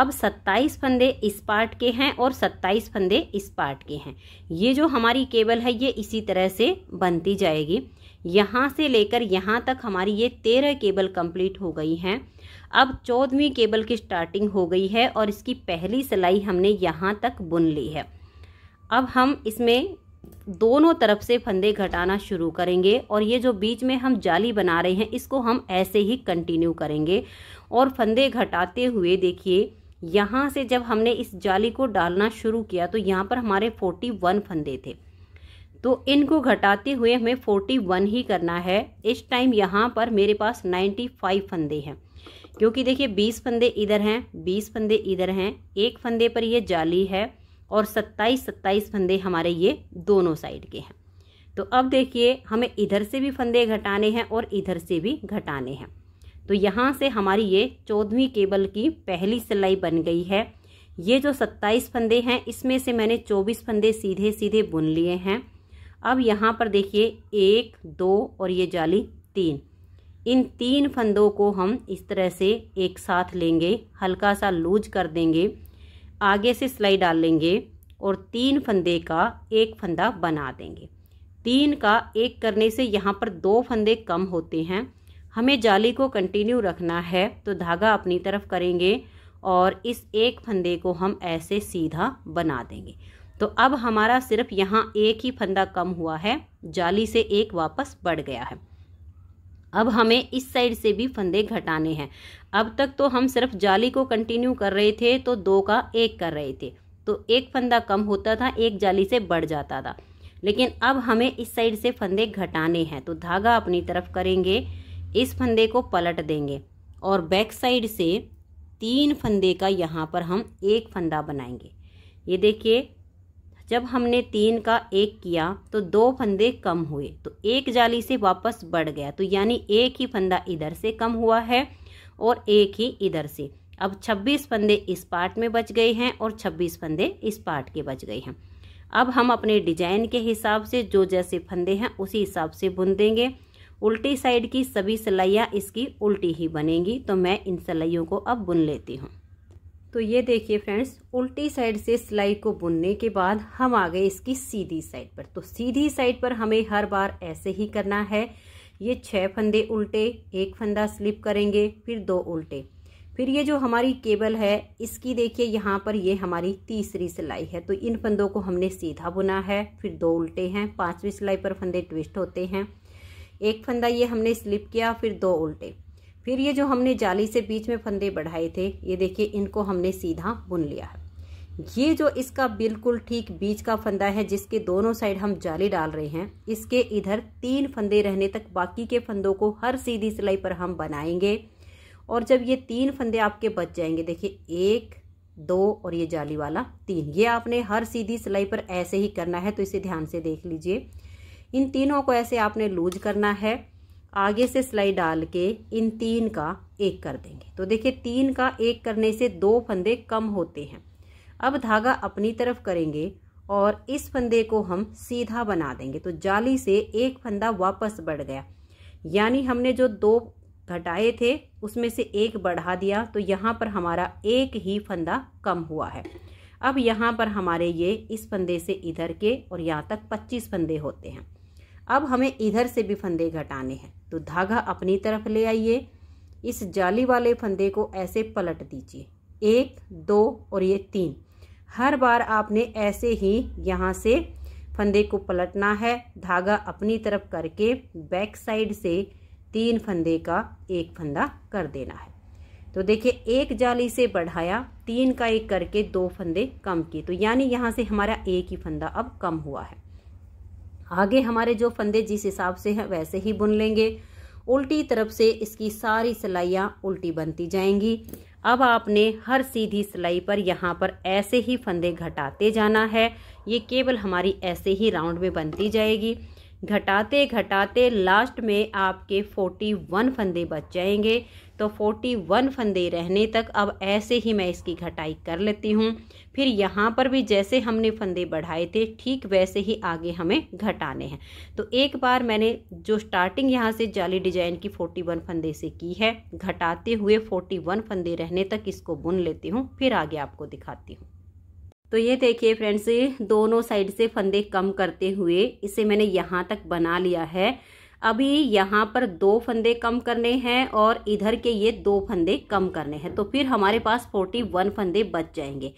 अब 27 फंदे इस पार्ट के हैं और 27 फंदे इस पार्ट के हैं ये जो हमारी केबल है ये इसी तरह से बनती जाएगी यहाँ से लेकर यहाँ तक हमारी ये तेरह केबल कंप्लीट हो गई हैं अब चौदहवीं केबल की स्टार्टिंग हो गई है और इसकी पहली सिलाई हमने यहाँ तक बुन ली है अब हम इसमें दोनों तरफ से फंदे घटाना शुरू करेंगे और ये जो बीच में हम जाली बना रहे हैं इसको हम ऐसे ही कंटिन्यू करेंगे और फंदे घटाते हुए देखिए यहाँ से जब हमने इस जाली को डालना शुरू किया तो यहाँ पर हमारे 41 फंदे थे तो इनको घटाते हुए हमें 41 ही करना है इस टाइम यहाँ पर मेरे पास 95 फंदे हैं क्योंकि देखिए 20 फंदे इधर हैं 20 फंदे इधर हैं एक फंदे पर ये जाली है और सत्ताईस सत्ताईस फंदे हमारे ये दोनों साइड के हैं तो अब देखिए हमें इधर से भी फंदे घटाने हैं और इधर से भी घटाने हैं तो यहाँ से हमारी ये चौदहवीं केबल की पहली सिलाई बन गई है ये जो सत्ताईस फंदे हैं इसमें से मैंने चौबीस फंदे सीधे सीधे बुन लिए हैं अब यहाँ पर देखिए एक दो और ये जाली तीन इन तीन फंदों को हम इस तरह से एक साथ लेंगे हल्का सा लूज कर देंगे आगे से सिलाई डाल लेंगे और तीन फंदे का एक फंदा बना देंगे तीन का एक करने से यहाँ पर दो फंदे कम होते हैं हमें जाली को कंटिन्यू रखना है तो धागा अपनी तरफ करेंगे और इस एक फंदे को हम ऐसे सीधा बना देंगे तो अब हमारा सिर्फ यहाँ एक ही फंदा कम हुआ है जाली से एक वापस बढ़ गया है अब हमें इस साइड से भी फंदे घटाने हैं अब तक तो हम सिर्फ जाली को कंटिन्यू कर रहे थे तो दो का एक कर रहे थे तो एक फंदा कम होता था एक जाली से बढ़ जाता था लेकिन अब हमें इस साइड से फंदे घटाने हैं तो धागा अपनी तरफ करेंगे इस फंदे को पलट देंगे और बैक साइड से तीन फंदे का यहाँ पर हम एक फंदा बनाएंगे ये देखिए जब हमने तीन का एक किया तो दो फंदे कम हुए तो एक जाली से वापस बढ़ गया तो यानी एक ही फंदा इधर से कम हुआ है और एक ही इधर से अब 26 फंदे इस पार्ट में बच गए हैं और 26 फंदे इस पार्ट के बच गए हैं अब हम अपने डिजाइन के हिसाब से जो जैसे फंदे हैं उसी हिसाब से बुन देंगे उल्टी साइड की सभी सिलाइयाँ इसकी उल्टी ही बनेंगी तो मैं इन सिलाइयों को अब बुन लेती हूँ तो ये देखिए फ्रेंड्स उल्टी साइड से सिलाई को बुनने के बाद हम आ गए इसकी सीधी साइड पर तो सीधी साइड पर हमें हर बार ऐसे ही करना है ये छः फंदे उल्टे एक फंदा स्लिप करेंगे फिर दो उल्टे फिर ये जो हमारी केबल है इसकी देखिए यहाँ पर ये हमारी तीसरी सिलाई है तो इन फंदों को हमने सीधा बुना है फिर दो उल्टे हैं पांचवी सिलाई पर फंदे ट्विस्ट होते हैं एक फंदा ये हमने स्लिप किया फिर दो उल्टे फिर ये जो हमने जाली से बीच में फंदे बढ़ाए थे ये देखिए इनको हमने सीधा बुन लिया है ये जो इसका बिल्कुल ठीक बीच का फंदा है जिसके दोनों साइड हम जाली डाल रहे हैं इसके इधर तीन फंदे रहने तक बाकी के फंदों को हर सीधी सिलाई पर हम बनाएंगे और जब ये तीन फंदे आपके बच जाएंगे देखिए एक दो और ये जाली वाला तीन ये आपने हर सीधी सिलाई पर ऐसे ही करना है तो इसे ध्यान से देख लीजिए इन तीनों को ऐसे आपने लूज करना है आगे से सिलाई डाल के इन तीन का एक कर देंगे तो देखिए तीन का एक करने से दो फंदे कम होते हैं अब धागा अपनी तरफ करेंगे और इस फंदे को हम सीधा बना देंगे तो जाली से एक फंदा वापस बढ़ गया यानी हमने जो दो घटाए थे उसमें से एक बढ़ा दिया तो यहाँ पर हमारा एक ही फंदा कम हुआ है अब यहाँ पर हमारे ये इस फंदे से इधर के और यहाँ तक 25 फंदे होते हैं अब हमें इधर से भी फंदे घटाने हैं तो धागा अपनी तरफ ले आइए इस जाली वाले फंदे को ऐसे पलट दीजिए एक दो और ये तीन हर बार आपने ऐसे ही यहाँ से फंदे को पलटना है धागा अपनी तरफ करके बैक साइड से तीन फंदे का एक फंदा कर देना है तो देखिए एक जाली से बढ़ाया तीन का एक करके दो फंदे कम किए तो यानी यहाँ से हमारा एक ही फंदा अब कम हुआ है आगे हमारे जो फंदे जिस हिसाब से हैं वैसे ही बुन लेंगे उल्टी तरफ से इसकी सारी सिलाइयाँ उल्टी बनती जाएंगी अब आपने हर सीधी सिलाई पर यहाँ पर ऐसे ही फंदे घटाते जाना है ये केवल हमारी ऐसे ही राउंड में बनती जाएगी घटाते घटाते लास्ट में आपके 41 फंदे बच जाएंगे तो 41 फंदे रहने तक अब ऐसे ही मैं इसकी घटाई कर लेती हूँ फिर यहाँ पर भी जैसे हमने फंदे बढ़ाए थे ठीक वैसे ही आगे हमें घटाने हैं तो एक बार मैंने जो स्टार्टिंग यहाँ से जाली डिजाइन की 41 फंदे से की है घटाते हुए 41 फंदे रहने तक इसको बुन लेती हूँ फिर आगे आपको दिखाती हूँ तो ये देखिए फ्रेंड्स दोनों साइड से फंदे कम करते हुए इसे मैंने यहाँ तक बना लिया है अभी यहाँ पर दो फंदे कम करने हैं और इधर के ये दो फंदे कम करने हैं तो फिर हमारे पास फोर्टी वन फंदे बच जाएंगे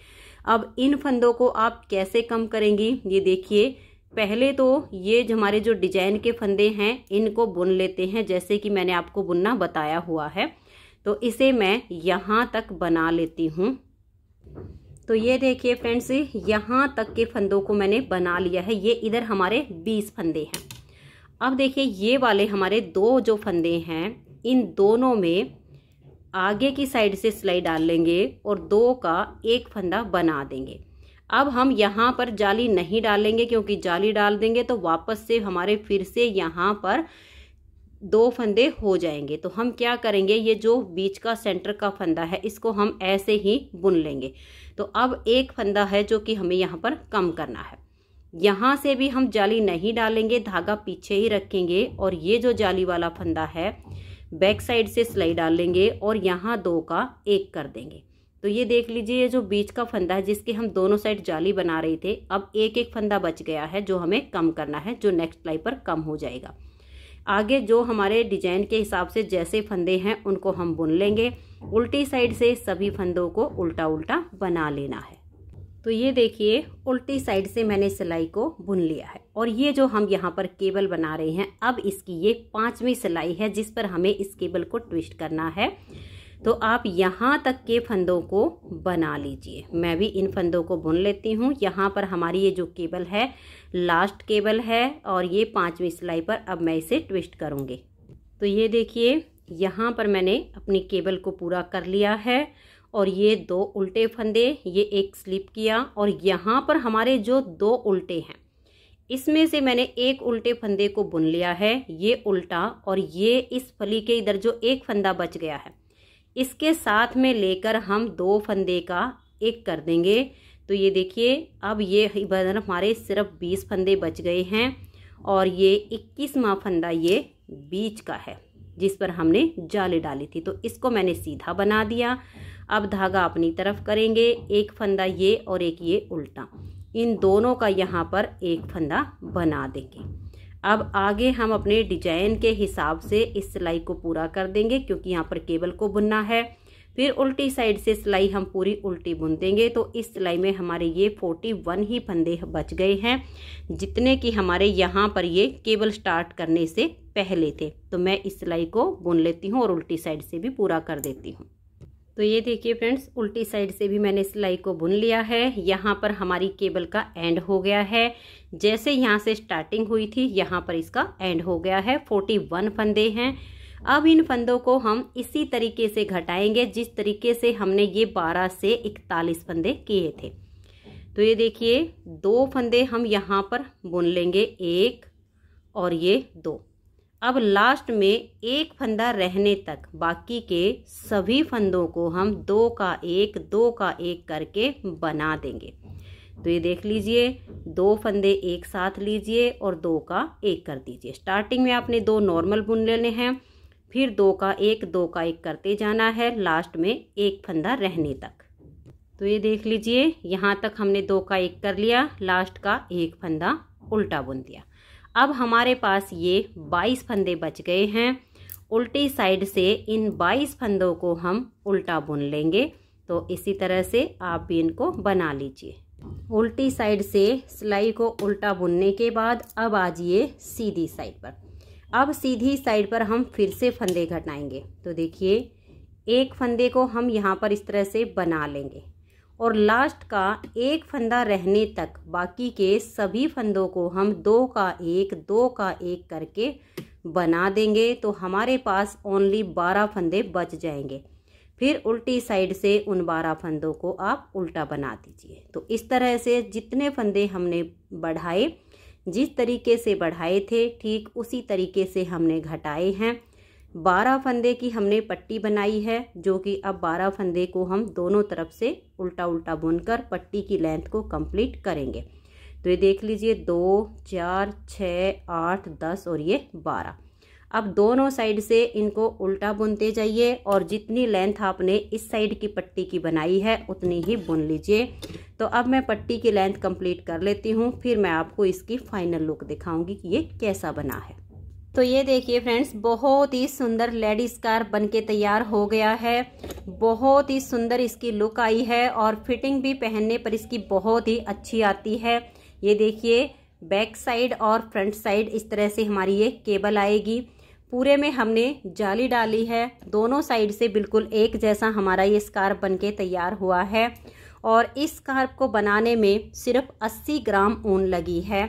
अब इन फंदों को आप कैसे कम करेंगी ये देखिए पहले तो ये हमारे जो डिजाइन के फंदे हैं इनको बुन लेते हैं जैसे कि मैंने आपको बुनना बताया हुआ है तो इसे मैं यहाँ तक बना लेती हूँ तो ये देखिए फ्रेंड्स यहाँ तक के फंदों को मैंने बना लिया है ये इधर हमारे बीस फंदे हैं अब देखिए ये वाले हमारे दो जो फंदे हैं इन दोनों में आगे की साइड से सिलाई डाल लेंगे और दो का एक फंदा बना देंगे अब हम यहाँ पर जाली नहीं डालेंगे क्योंकि जाली डाल देंगे तो वापस से हमारे फिर से यहाँ पर दो फंदे हो जाएंगे तो हम क्या करेंगे ये जो बीच का सेंटर का फंदा है इसको हम ऐसे ही बुन लेंगे तो अब एक फंदा है जो कि हमें यहाँ पर कम करना है यहाँ से भी हम जाली नहीं डालेंगे धागा पीछे ही रखेंगे और ये जो जाली वाला फंदा है बैक साइड से सिलाई डाल लेंगे और यहाँ दो का एक कर देंगे तो ये देख लीजिए ये जो बीच का फंदा है जिसके हम दोनों साइड जाली बना रहे थे अब एक एक फंदा बच गया है जो हमें कम करना है जो नेक्स्ट सिलाई पर कम हो जाएगा आगे जो हमारे डिजाइन के हिसाब से जैसे फंदे हैं उनको हम बुन लेंगे उल्टी साइड से सभी फंदों को उल्टा उल्टा बना लेना है तो ये देखिए उल्टी साइड से मैंने सिलाई को बुन लिया है और ये जो हम यहाँ पर केबल बना रहे हैं अब इसकी ये पांचवी सिलाई है जिस पर हमें इस केबल को ट्विस्ट करना है तो आप यहाँ तक के फंदों को बना लीजिए मैं भी इन फंदों को बुन लेती हूँ यहाँ पर हमारी ये जो केबल है लास्ट केबल है और ये पांचवी सिलाई पर अब मैं इसे ट्विस्ट करूँगी तो ये देखिए यहाँ पर मैंने अपनी केबल को पूरा कर लिया है और ये दो उल्टे फंदे ये एक स्लिप किया और यहाँ पर हमारे जो दो उल्टे हैं इसमें से मैंने एक उल्टे फंदे को बुन लिया है ये उल्टा और ये इस फली के इधर जो एक फंदा बच गया है इसके साथ में लेकर हम दो फंदे का एक कर देंगे तो ये देखिए अब ये इधर हमारे सिर्फ बीस फंदे बच गए हैं और ये इक्कीसवा फंदा ये बीच का है जिस पर हमने जाली डाली थी तो इसको मैंने सीधा बना दिया अब धागा अपनी तरफ करेंगे एक फंदा ये और एक ये उल्टा इन दोनों का यहाँ पर एक फंदा बना देंगे अब आगे हम अपने डिजाइन के हिसाब से इस सिलाई को पूरा कर देंगे क्योंकि यहाँ पर केबल को बुनना है फिर उल्टी साइड से सिलाई हम पूरी उल्टी बुन देंगे तो इस सिलाई में हमारे ये फोर्टी वन ही फंदे बच गए हैं जितने कि हमारे यहाँ पर ये केबल स्टार्ट करने से पहले थे तो मैं इस सिलाई को बुन लेती हूँ और उल्टी साइड से भी पूरा कर देती हूँ तो ये देखिए फ्रेंड्स उल्टी साइड से भी मैंने सिलाई को बुन लिया है यहाँ पर हमारी केबल का एंड हो गया है जैसे यहाँ से स्टार्टिंग हुई थी यहाँ पर इसका एंड हो गया है फोर्टी वन फंदे हैं अब इन फंदों को हम इसी तरीके से घटाएंगे जिस तरीके से हमने ये बारह से इकतालीस फंदे किए थे तो ये देखिए दो फंदे हम यहाँ पर बुन लेंगे एक और ये दो अब लास्ट में एक फंदा रहने तक बाकी के सभी फंदों को हम दो का एक दो का एक करके बना देंगे तो ये देख लीजिए दो फंदे एक साथ लीजिए और दो का एक कर दीजिए स्टार्टिंग में आपने दो नॉर्मल बुन लेने हैं फिर दो का एक दो का एक करते जाना है लास्ट में एक फंदा रहने तक तो ये देख लीजिए यहाँ तक हमने दो का एक कर लिया लास्ट का एक फंदा उल्टा बुन दिया अब हमारे पास ये 22 फंदे बच गए हैं उल्टी साइड से इन 22 फंदों को हम उल्टा बुन लेंगे तो इसी तरह से आप भी इनको बना लीजिए उल्टी साइड से सिलाई को उल्टा बुनने के बाद अब आ जाइए सीधी साइड पर अब सीधी साइड पर हम फिर से फंदे घटाएंगे तो देखिए एक फंदे को हम यहाँ पर इस तरह से बना लेंगे और लास्ट का एक फंदा रहने तक बाकी के सभी फंदों को हम दो का एक दो का एक करके बना देंगे तो हमारे पास ओनली बारह फंदे बच जाएंगे फिर उल्टी साइड से उन बारह फंदों को आप उल्टा बना दीजिए तो इस तरह से जितने फंदे हमने बढ़ाए जिस तरीके से बढ़ाए थे ठीक उसी तरीके से हमने घटाए हैं बारह फंदे की हमने पट्टी बनाई है जो कि अब बारह फंदे को हम दोनों तरफ से उल्टा उल्टा बुनकर पट्टी की लेंथ को कंप्लीट करेंगे तो ये देख लीजिए दो चार छः आठ दस और ये बारह अब दोनों साइड से इनको उल्टा बुनते जाइए और जितनी लेंथ आपने इस साइड की पट्टी की बनाई है उतनी ही बुन लीजिए तो अब मैं पट्टी की लेंथ कंप्लीट कर लेती हूँ फिर मैं आपको इसकी फाइनल लुक दिखाऊंगी कि ये कैसा बना है तो ये देखिए फ्रेंड्स बहुत ही सुंदर लेडी बन बनके तैयार हो गया है बहुत ही सुंदर इसकी लुक आई है और फिटिंग भी पहनने पर इसकी बहुत ही अच्छी आती है ये देखिए बैक साइड और फ्रंट साइड इस तरह से हमारी ये केबल आएगी पूरे में हमने जाली डाली है दोनों साइड से बिल्कुल एक जैसा हमारा ये स्कार्फ बनके तैयार हुआ है और इस स्कार्फ को बनाने में सिर्फ 80 ग्राम ऊन लगी है